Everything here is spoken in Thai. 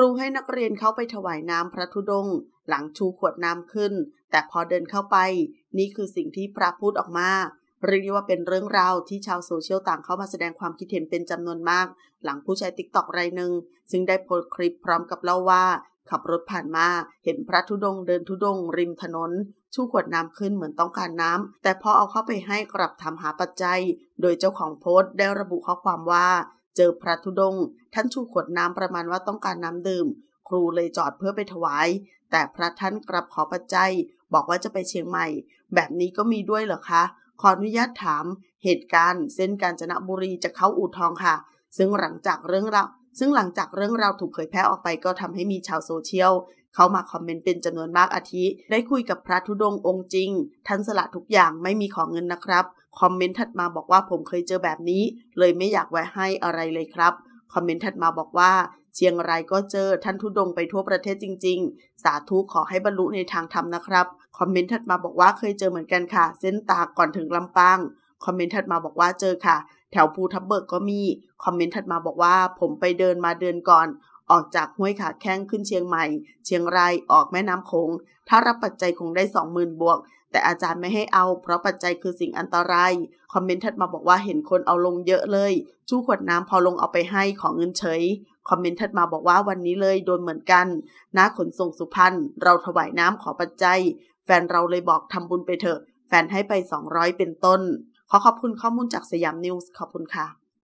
ครูให้นักเรียนเข้าไปถวายน้ำพระธุดง หลังชูขวดน้ำขึ้น แต่พอเดินเข้าไป นี่คือสิ่งที่พระพูดออกมาเรียกได้ว่าเป็นเรื่องราวที่ชาวโซเชียลต่างเข้ามาแสดงความคิดเห็นเป็นจำนวนมาก หลังผู้ใช้ติ๊กต็อกรายหนึ่งซึ่งได้โพสต์คลิปพร้อมกับเล่าว่า ขับรถผ่านมาเห็นพระธุดง เดินธุดงริมถนน ชูขวดน้ำขึ้นเหมือนต้องการน้ำแต่พอเอาเข้าไปให้กลับทำหาปัจจัย โดยเจ้าของโพสต์ได้ระบุข้อความว่าเจอพระธุดง ท่านชูขวดน้ำประมาณว่าต้องการน้ำดื่ม ครูเลยจอดเพื่อไปถวาย แต่พระท่านกลับขอปัจจัยบอกว่าจะไปเชียงใหม่ แบบนี้ก็มีด้วยเหรอคะขออนุญาตถาม เหตุการณ์ เส้นกาญจนบุรีจะเข้าอู่ทองค่ะ ซึ่งหลังจากเรื่องราวซึ่งหลังจากเรื่องราวถูกเผยแพร่ออกไปก็ทำให้มีชาวโซเชียลเข้ามาคอมเมนต์เป็นจำนวนมากอาทิได้คุยกับพระธุดง องค์จริง ท่านสละทุกอย่างไม่มีของเงินนะครับ คอมเมนต์ถัดมาบอกว่าผมเคยเจอแบบนี้ เลยไม่อยากไว้ให้อะไรเลยครับ คอมเมนต์ถัดมาบอกว่า เชียงรายก็เจอท่านธุดงไปทั่วประเทศจริงๆ สาธุขอให้บรรลุในทางธรรมนะครับคอมเมนต์ถัดมาบอกว่าเคยเจอเหมือนกันค่ะ เส้นตาก่อนถึงลำปางคอมเมนต์ถัดมาบอกว่าเจอค่ะ แถวภูทับเบิกก็มีคอมเมนต์ถัดมาบอกว่า ผมไปเดินมาเดือนก่อนออกจากห้วยขาแข้งขึ้นเชียงใหม่ เชียงราย ออกแม่น้ำคง ถ้ารับปัจจัยคงได้20,000บวก แต่อาจารย์ไม่ให้เอา เพราะปัจจัยคือสิ่งอันตราย คอมเมนต์ทัดมาบอกว่าเห็นคนเอาลงเยอะเลย ชู้ขวดน้ำพอลงเอาไปให้ ของเงินเฉย คอมเมนต์ทัดมาบอกว่าวันนี้เลยโดนเหมือนกันนาขนส่งสุพรรณ เราถวายน้ำขอปัจจัย แฟนเราเลยบอกทำบุญไปเถอะ แฟนให้ไป 200 เป็นต้น ขอขอบคุณข้อมูลจากสยามนิวส์ขอบคุณค่ะ